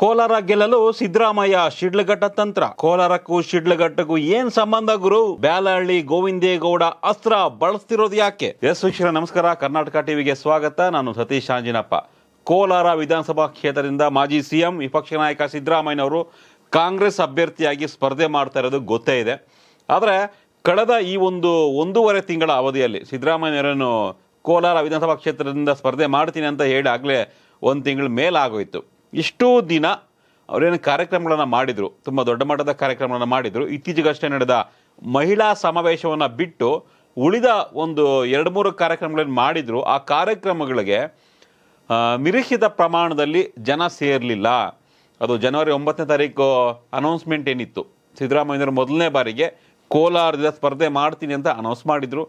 ಕೋಲಾರ ಗೆಲ್ಲಲು ಸಿದ್ದರಾಮಯ್ಯ ಶಿಡ್ಲಘಟ್ಟ ತಂತ್ರ ಕೋಲಾರಕ್ಕೂ ಶಿಡ್ಲಘಟ್ಟಕ್ಕೂ ಏನ್ ಸಂಬಂಧ ಗುರು ಬ್ಯಾಲಹಳ್ಳಿ ಗೋವಿಂದೇಗೌಡ ಅಸ್ತ್ರ ಬಳಸ್ತಿರೋದು ಯಾಕೆ ಎಸ್ ಶ್ರೀ ನಮಸ್ಕಾರ ಕರ್ನಾಟಕ ಟಿವಿಗೆ ಸ್ವಾಗತ ನಾನು ಸತೀಶ್ ಅಂಜಿನಪ್ಪ ಕೋಲಾರ ವಿಧಾನಸಭಾ ಕ್ಷೇತ್ರದಿಂದ ಮಾಜಿ ಸಿಎಂ ವಿಪಕ್ಷ ನಾಯಕ ಸಿದ್ದರಾಮಯ್ಯನವರು ಕಾಂಗ್ರೆಸ್ ಅಭ್ಯರ್ಥಿಯಾಗಿ ಸ್ಪರ್ಧೆ ಮಾಡ್ತಾ ಇರೋದು ಗೊತ್ತೇ ಇದೆ ಆದರೆ ಕಳೆದ ಈ ಒಂದು ಒಂದೂವರೆ ತಿಂಗಳ ಅವಧಿಯಲ್ಲಿ ಸಿದ್ದರಾಮಯ್ಯನವರನ್ನು ಕೋಲಾರ ವಿಧಾನಸಭಾ ಕ್ಷೇತ್ರದಿಂದ ಸ್ಪರ್ಧೆ ಮಾಡ್ತೀನಿ ಅಂತ ಹೇಳಿ ಆಗಲೇ ಒಂದು ತಿಂಗಳ ಮೇಲಾಗೋಯಿತು ಎಷ್ಟೋ ದಿನ ಅವರೇನು ಕಾರ್ಯಕ್ರಮಗಳನ್ನು ಮಾಡಿದರು ತುಂಬ ದೊಡ್ಡ ಮಟ್ಟದ ಕಾರ್ಯಕ್ರಮಗಳನ್ನು ಮಾಡಿದರು ಇತ್ತೀಚೆಗಷ್ಟೇ ನಡೆದ ಮಹಿಳಾ ಸಮಾವೇಶವನ್ನು ಬಿಟ್ಟು ಉಳಿದ ಒಂದು ಎರಡು ಮೂರು ಕಾರ್ಯಕ್ರಮಗಳನ್ನು ಮಾಡಿದರು ಆ ಕಾರ್ಯಕ್ರಮಗಳಿಗೆ ನಿರೀಕ್ಷಿತ ಪ್ರಮಾಣದಲ್ಲಿ ಜನ ಸೇರಲಿಲ್ಲ ಅದು ಜನವರಿ ಒಂಬತ್ತನೇ ತಾರೀಕು ಅನೌನ್ಸ್ಮೆಂಟ್ ಏನಿತ್ತು ಸಿದ್ದರಾಮಯ್ಯನವರು ಮೊದಲನೇ ಬಾರಿಗೆ ಕೋಲಾರದಿಂದ ಸ್ಪರ್ಧೆ ಮಾಡ್ತೀನಿ ಅಂತ ಅನೌನ್ಸ್ ಮಾಡಿದರು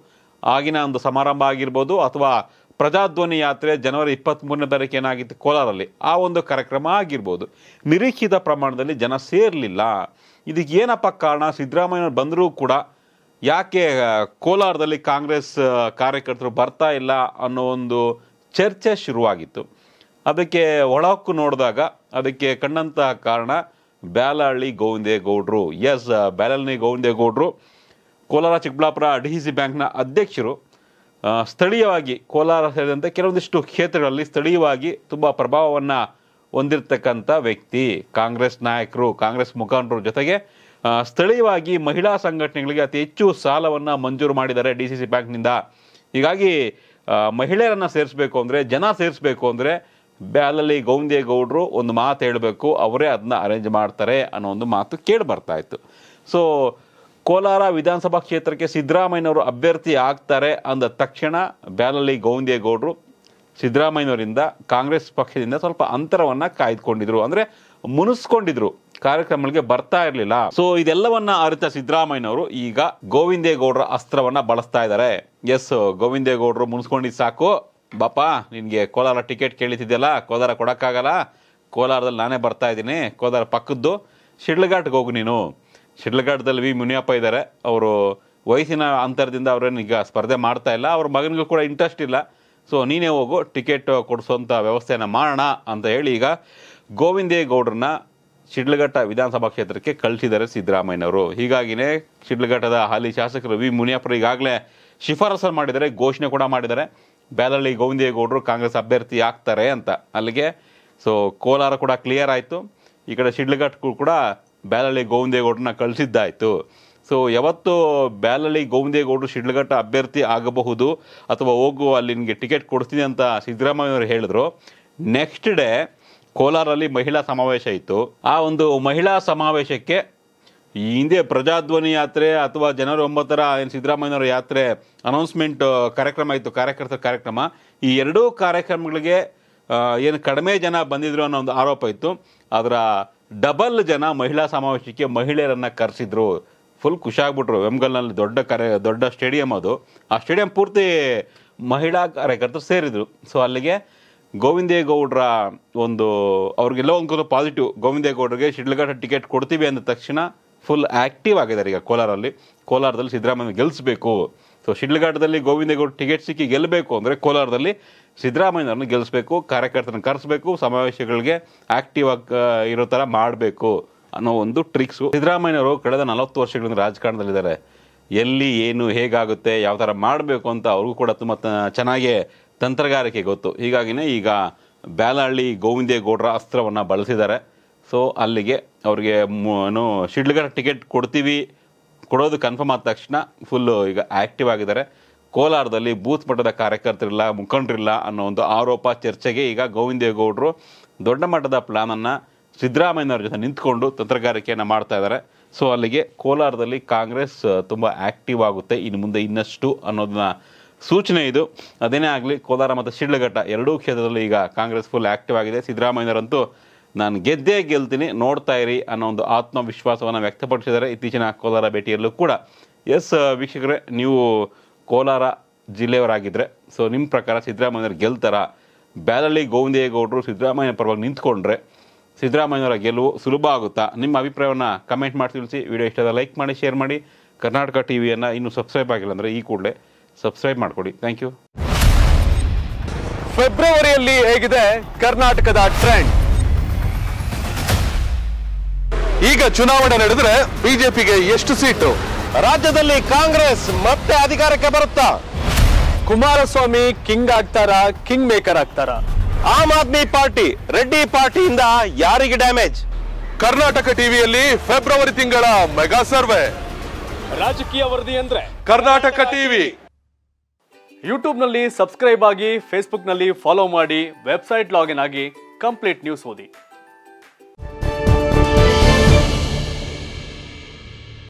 ಆಗಿನ ಒಂದು ಸಮಾರಂಭ ಆಗಿರ್ಬೋದು ಅಥವಾ ಪ್ರಜಾಧ್ವನಿ ಯಾತ್ರೆ ಜನವರಿ ಇಪ್ಪತ್ತ್ಮೂರನೇ ತಾರೀಕು ಏನಾಗಿತ್ತು ಕೋಲಾರಲ್ಲಿ ಆ ಒಂದು ಕಾರ್ಯಕ್ರಮ ಆಗಿರ್ಬೋದು ನಿರೀಕ್ಷಿತ ಪ್ರಮಾಣದಲ್ಲಿ ಜನ ಸೇರಲಿಲ್ಲ ಇದಕ್ಕೆ ಏನಪ್ಪ ಕಾರಣ ಸಿದ್ದರಾಮಯ್ಯವ್ರು ಬಂದರೂ ಕೂಡ ಯಾಕೆ ಕೋಲಾರದಲ್ಲಿ ಕಾಂಗ್ರೆಸ್ ಕಾರ್ಯಕರ್ತರು ಬರ್ತಾ ಇಲ್ಲ ಅನ್ನೋ ಒಂದು ಚರ್ಚೆ ಶುರುವಾಗಿತ್ತು ಅದಕ್ಕೆ ಒಳಕ್ಕು ನೋಡಿದಾಗ ಅದಕ್ಕೆ ಕಂಡಂತಹ ಕಾರಣ ಬ್ಯಾಲಹಳ್ಳಿ ಗೋವಿಂದೇಗೌಡರು ಎಸ್ ಬ್ಯಾಲಹಳ್ಳಿ ಗೋವಿಂದೇಗೌಡರು ಕೋಲಾರ ಚಿಕ್ಕಬಳ್ಳಾಪುರ ಡಿ ಸಿ ಬ್ಯಾಂಕ್ನ ಅಧ್ಯಕ್ಷರು ಸ್ಥಳೀಯವಾಗಿ ಕೋಲಾರ ಸೇರಿದಂತೆ ಕೆಲವೊಂದಿಷ್ಟು ಕ್ಷೇತ್ರಗಳಲ್ಲಿ ಸ್ಥಳೀಯವಾಗಿ ತುಂಬ ಪ್ರಭಾವವನ್ನು ಹೊಂದಿರತಕ್ಕಂಥ ವ್ಯಕ್ತಿ ಕಾಂಗ್ರೆಸ್ ನಾಯಕರು ಕಾಂಗ್ರೆಸ್ ಮುಖಂಡರು ಜೊತೆಗೆ ಸ್ಥಳೀಯವಾಗಿ ಮಹಿಳಾ ಸಂಘಟನೆಗಳಿಗೆ ಅತಿ ಹೆಚ್ಚು ಸಾಲವನ್ನು ಮಂಜೂರು ಮಾಡಿದ್ದಾರೆ ಡಿ ಸಿ ಸಿ ಬ್ಯಾಂಕ್ನಿಂದ ಹೀಗಾಗಿ ಮಹಿಳೆಯರನ್ನು ಸೇರಿಸಬೇಕು ಅಂದರೆ ಜನ ಸೇರಿಸಬೇಕು ಅಂದರೆ ಬ್ಯಾಲಲ್ಲಿ ಗೌಂದೇಗೌಡರು ಒಂದು ಮಾತು ಹೇಳಬೇಕು ಅವರೇ ಅದನ್ನ ಅರೇಂಜ್ ಮಾಡ್ತಾರೆ ಅನ್ನೋ ಒಂದು ಮಾತು ಕೇಳಿ ಬರ್ತಾಯಿತ್ತು ಇತ್ತು ಸೊ ಕೋಲಾರ ವಿಧಾನಸಭಾ ಕ್ಷೇತ್ರಕ್ಕೆ ಸಿದ್ದರಾಮಯ್ಯನವರು ಅಭ್ಯರ್ಥಿ ಆಗ್ತಾರೆ ಅಂದ ತಕ್ಷಣ ಬ್ಯಾಲಲ್ಲಿ ಗೋವಿಂದೇಗೌಡ್ರು ಸಿದ್ದರಾಮಯ್ಯನವರಿಂದ ಕಾಂಗ್ರೆಸ್ ಪಕ್ಷದಿಂದ ಸ್ವಲ್ಪ ಅಂತರವನ್ನು ಕಾಯ್ದುಕೊಂಡಿದ್ರು ಅಂದರೆ ಮುನಿಸ್ಕೊಂಡಿದ್ರು ಕಾರ್ಯಕ್ರಮಗಳಿಗೆ ಬರ್ತಾ ಇರಲಿಲ್ಲ ಸೊ ಇದೆಲ್ಲವನ್ನ ಅರಿತ ಸಿದ್ದರಾಮಯ್ಯನವರು ಈಗ ಗೋವಿಂದೇಗೌಡರ ಅಸ್ತ್ರವನ್ನ ಬಳಸ್ತಾ ಇದ್ದಾರೆ ಎಸ್ ಗೋವಿಂದೇಗೌಡರು ಮುನಿಸ್ಕೊಂಡಿದ್ದು ಸಾಕು ಬಾಪಾ ನಿನಗೆ ಕೋಲಾರ ಟಿಕೆಟ್ ಕೇಳಿತಿದ್ಯಲ್ಲ ಕೋಲಾರ ಕೊಡೋಕ್ಕಾಗಲ್ಲ ಕೋಲಾರದಲ್ಲಿ ನಾನೇ ಬರ್ತಾ ಇದ್ದೀನಿ ಕೋಲಾರ ಪಕ್ಕದ್ದು ಶಿಡ್ಲಘಾಟ್ಗೆ ಹೋಗು ನೀನು ಶಿಡ್ಲಘಾಟದಲ್ಲಿ ವಿ ಮುನಿಯಪ್ಪ ಇದ್ದಾರೆ ಅವರು ವಯಸ್ಸಿನ ಅಂತರದಿಂದ ಅವ್ರೇನು ಈಗ ಸ್ಪರ್ಧೆ ಮಾಡ್ತಾ ಇಲ್ಲ ಅವ್ರ ಮಗನಿಗೂ ಕೂಡ ಇಂಟ್ರೆಸ್ಟ್ ಇಲ್ಲ ಸೊ ನೀನೇ ಹೋಗು ಟಿಕೆಟ್ ಕೊಡಿಸೋಂಥ ವ್ಯವಸ್ಥೆಯನ್ನು ಮಾಡೋಣ ಅಂತ ಹೇಳಿ ಈಗ ಗೋವಿಂದೇಗೌಡ್ರನ್ನ ಶಿಡ್ಲಘಟ್ಟ ವಿಧಾನಸಭಾ ಕ್ಷೇತ್ರಕ್ಕೆ ಕಳಿಸಿದ್ದಾರೆ ಸಿದ್ದರಾಮಯ್ಯನವರು ಹೀಗಾಗಿನೇ ಶಿಡ್ಲಘಟ್ಟದ ಹಾಲಿ ಶಾಸಕರು ವಿ ಮುನಿಯಪ್ಪರು ಈಗಾಗಲೇ ಶಿಫಾರಸನ್ನು ಮಾಡಿದ್ದಾರೆ ಘೋಷಣೆ ಕೂಡ ಮಾಡಿದ್ದಾರೆ ಬ್ಯಾದಳ್ಳಿ ಗೋವಿಂದೇಗೌಡರು ಕಾಂಗ್ರೆಸ್ ಅಭ್ಯರ್ಥಿ ಆಗ್ತಾರೆ ಅಂತ ಅಲ್ಲಿಗೆ ಸೊ ಕೋಲಾರ ಕೂಡ ಕ್ಲಿಯರ್ ಆಯಿತು ಈ ಕಡೆ ಶಿಡ್ಲಘಟ್ಟಗೂ ಕೂಡ ಬ್ಯಾಲಳ್ಳಿ ಗೋವಿಂದೇಗೌಡರನ್ನ ಕಳಿಸಿದ್ದಾಯಿತು ಸೊ ಯಾವತ್ತು ಬ್ಯಾಲಳ್ಳಿ ಗೋವಿಂದೇಗೌಡರು ಶಿಡ್ಲಘಟ್ಟ ಅಭ್ಯರ್ಥಿ ಆಗಬಹುದು ಅಥವಾ ಹೋಗು ಅಲ್ಲಿ ನಿಮಗೆ ಟಿಕೆಟ್ ಕೊಡ್ತೀನಿ ಅಂತ ಸಿದ್ದರಾಮಯ್ಯವರು ಹೇಳಿದ್ರು ನೆಕ್ಸ್ಟ್ ಡೇ ಕೋಲಾರಲ್ಲಿ ಮಹಿಳಾ ಸಮಾವೇಶ ಇತ್ತು ಆ ಒಂದು ಮಹಿಳಾ ಸಮಾವೇಶಕ್ಕೆ ಈ ಹಿಂದೆ ಪ್ರಜಾಧ್ವನಿ ಯಾತ್ರೆ ಅಥವಾ ಜನವರಿ ಒಂಬತ್ತರ ಏನು ಸಿದ್ದರಾಮಯ್ಯನವರ ಯಾತ್ರೆ ಅನೌನ್ಸ್ಮೆಂಟ್ ಕಾರ್ಯಕ್ರಮ ಇತ್ತು ಕಾರ್ಯಕರ್ತರ ಕಾರ್ಯಕ್ರಮ ಈ ಎರಡೂ ಕಾರ್ಯಕ್ರಮಗಳಿಗೆ ಏನು ಕಡಿಮೆ ಜನ ಬಂದಿದ್ರು ಅನ್ನೋ ಒಂದು ಆರೋಪ ಇತ್ತು ಅದರ ಡಬಲ್ ಜನ ಮಹಿಳಾ ಸಮಾವೇಶಕ್ಕೆ ಮಹಿಳೆಯರನ್ನು ಕರೆಸಿದ್ರು ಫುಲ್ ಖುಷಿಯಾಗ್ಬಿಟ್ರು ವೆಮ್ಗಲ್ನಲ್ಲಿ ದೊಡ್ಡ ಕರೆ ದೊಡ್ಡ ಸ್ಟೇಡಿಯಂ ಅದು ಆ ಸ್ಟೇಡಿಯಂ ಪೂರ್ತಿ ಮಹಿಳಾ ಕಾರ್ಯಕರ್ತರು ಸೇರಿದರು ಸೊ ಅಲ್ಲಿಗೆ ಗೋವಿಂದೇಗೌಡರ ಒಂದು ಅವ್ರಿಗೆಲ್ಲ ಒಂದು ಪಾಸಿಟಿವ್ ಗೋವಿಂದೇಗೌಡರಿಗೆ ಶಿಡ್ಲಘಟ್ಟ ಟಿಕೆಟ್ ಕೊಡ್ತೀವಿ ಅಂದ ತಕ್ಷಣ ಫುಲ್ ಆ್ಯಕ್ಟಿವ್ ಆಗಿದ್ದಾರೆ ಈಗ ಕೋಲಾರಲ್ಲಿ ಕೋಲಾರದಲ್ಲಿ ಸಿದ್ದರಾಮಯ್ಯ ಗೆಲ್ಲಿಸಬೇಕು ಸೊ ಶಿಡ್ಲಘಾಟದಲ್ಲಿ ಗೋವಿಂದೇಗೌಡ ಟಿಕೆಟ್ ಸಿಕ್ಕಿ ಗೆಲ್ಲಬೇಕು ಅಂದರೆ ಕೋಲಾರದಲ್ಲಿ ಸಿದ್ದರಾಮಯ್ಯವ್ರನ್ನ ಗೆಲ್ಲಿಸಬೇಕು ಕಾರ್ಯಕರ್ತರನ್ನ ಕರೆಸಬೇಕು ಸಮಾವೇಶಗಳಿಗೆ ಆಕ್ಟಿವ್ ಆಗಿ ಇರೋ ಥರ ಮಾಡಬೇಕು ಅನ್ನೋ ಒಂದು ಟ್ರಿಕ್ಸು ಸಿದ್ದರಾಮಯ್ಯವರು ಕಳೆದ ನಲವತ್ತು ವರ್ಷಗಳಿಂದ ರಾಜಕಾರಣದಲ್ಲಿದ್ದಾರೆ ಎಲ್ಲಿ ಏನು ಹೇಗಾಗುತ್ತೆ ಯಾವ ಥರ ಮಾಡಬೇಕು ಅಂತ ಅವ್ರಿಗೂ ಕೂಡ ತುಂಬ ಚೆನ್ನಾಗೇ ತಂತ್ರಗಾರಿಕೆ ಗೊತ್ತು ಹೀಗಾಗಿನೇ ಈಗ ಬ್ಯಾಲಹಳ್ಳಿ ಗೋವಿಂದೇಗೌಡರ ಅಸ್ತ್ರವನ್ನು ಬಳಸಿದ್ದಾರೆ ಸೊ ಅಲ್ಲಿಗೆ ಅವರಿಗೆ ಏನು ಶಿಡ್ಲಘಟ್ಟ ಟಿಕೆಟ್ ಕೊಡ್ತೀವಿ ಕೊಡೋದು ಕನ್ಫರ್ಮ್ ಆದ ತಕ್ಷಣ ಫುಲ್ಲು ಈಗ ಆ್ಯಕ್ಟಿವ್ ಆಗಿದ್ದಾರೆ ಕೋಲಾರದಲ್ಲಿ ಬೂತ್ ಮಟ್ಟದ ಕಾರ್ಯಕರ್ತರಿಲ್ಲ ಮುಖಂಡರಿಲ್ಲ ಅನ್ನೋ ಒಂದು ಆರೋಪ ಚರ್ಚೆಗೆ ಈಗ ಗೋವಿಂದೇಗೌಡರು ದೊಡ್ಡ ಮಟ್ಟದ ಪ್ಲಾನನ್ನು ಸಿದ್ದರಾಮಯ್ಯನವ್ರ ಜೊತೆ ನಿಂತ್ಕೊಂಡು ತಂತ್ರಗಾರಿಕೆಯನ್ನು ಮಾಡ್ತಾ ಇದ್ದಾರೆ ಸೊ ಅಲ್ಲಿಗೆ ಕೋಲಾರದಲ್ಲಿ ಕಾಂಗ್ರೆಸ್ ತುಂಬ ಆ್ಯಕ್ಟಿವ್ ಆಗುತ್ತೆ ಇನ್ನು ಮುಂದೆ ಇನ್ನಷ್ಟು ಅನ್ನೋದನ್ನ ಸೂಚನೆ ಇದು ಅದೇನೇ ಆಗಲಿ ಕೋಲಾರ ಮತ್ತು ಶಿಡ್ಲಘಟ್ಟ ಎರಡೂ ಕ್ಷೇತ್ರದಲ್ಲಿ ಈಗ ಕಾಂಗ್ರೆಸ್ ಫುಲ್ ಆ್ಯಕ್ಟಿವ್ ಆಗಿದೆ ಸಿದ್ದರಾಮಯ್ಯನವರಂತೂ ನಾನು ಗೆದ್ದೇ ಗೆಲ್ತೀನಿ ನೋಡ್ತಾ ಇರಿ ಅನ್ನೋ ಒಂದು ಆತ್ಮವಿಶ್ವಾಸವನ್ನು ವ್ಯಕ್ತಪಡಿಸಿದ್ದಾರೆ ಇತ್ತೀಚಿನ ಕೋಲಾರ ಭೇಟಿಯಲ್ಲೂ ಕೂಡ ಎಸ್ ವೀಕ್ಷಕರೇ ನೀವು ಕೋಲಾರ ಜಿಲ್ಲೆಯವರಾಗಿದ್ದರೆ ಸೊ ನಿಮ್ಮ ಪ್ರಕಾರ ಸಿದ್ದರಾಮಯ್ಯವ್ರು ಗೆಲ್ತಾರ ಬ್ಯಾಲಳ್ಳಿ ಗೋವಿಂದೇಗೌಡರು ಸಿದ್ದರಾಮಯ್ಯ ಪರವಾಗಿ ನಿಂತ್ಕೊಂಡ್ರೆ ಸಿದ್ದರಾಮಯ್ಯವರ ಗೆಲುವು ಸುಲಭ ಆಗುತ್ತಾ ನಿಮ್ಮ ಅಭಿಪ್ರಾಯವನ್ನು ಕಮೆಂಟ್ ಮಾಡಿ ತಿಳಿಸಿ ವಿಡಿಯೋ ಇಷ್ಟ ಲೈಕ್ ಮಾಡಿ ಶೇರ್ ಮಾಡಿ ಕರ್ನಾಟಕ ಟಿ ವಿಯನ್ನು ಇನ್ನೂ ಸಬ್ಸ್ಕ್ರೈಬ್ ಆಗಿಲ್ಲ ಅಂದರೆ ಈ ಕೂಡಲೇ ಸಬ್ಸ್ಕ್ರೈಬ್ ಮಾಡಿಕೊಡಿ ಥ್ಯಾಂಕ್ ಯು ಫೆಬ್ರವರಿಯಲ್ಲಿ ಹೇಗಿದೆ ಕರ್ನಾಟಕದ ಟ್ರೆಂಡ್ ಈಗ ಚುನಾವಣೆ ನಡೆದರೆ ಬಿಜೆಪಿಗೆ ಎಷ್ಟು ಸೀಟು ರಾಜ್ಯದಲ್ಲಿ ಕಾಂಗ್ರೆಸ್ ಮತ್ತೆ ಅಧಿಕಾರಕ್ಕೆ ಬರುತ್ತಾ ಕುಮಾರಸ್ವಾಮಿ ಕಿಂಗ್ ಆಗ್ತಾರ ಕಿಂಗ್ ಮೇಕರ್ ಆಗ್ತಾರ ಆಮ್ ಆದ್ಮಿ ಪಾರ್ಟಿ ರೆಡ್ಡಿ ಪಾರ್ಟಿಯಿಂದ ಯಾರಿಗೆ ಡ್ಯಾಮೇಜ್ ಕರ್ನಾಟಕ ಟಿವಿಯಲ್ಲಿ ಫೆಬ್ರವರಿ ತಿಂಗಳ ಮೆಗಾ ಸರ್ವೆ ರಾಜಕೀಯ ವರದಿ ಅಂದ್ರೆ ಕರ್ನಾಟಕ ಟಿವಿ ಯೂಟ್ಯೂಬ್ನಲ್ಲಿ ಸಬ್ಸ್ಕ್ರೈಬ್ ಆಗಿ ಫೇಸ್ಬುಕ್ನಲ್ಲಿ ಫಾಲೋ ಮಾಡಿ ವೆಬ್ಸೈಟ್ ಲಾಗಿನ್ ಆಗಿ ಕಂಪ್ಲೀಟ್ ನ್ಯೂಸ್ ಓದಿ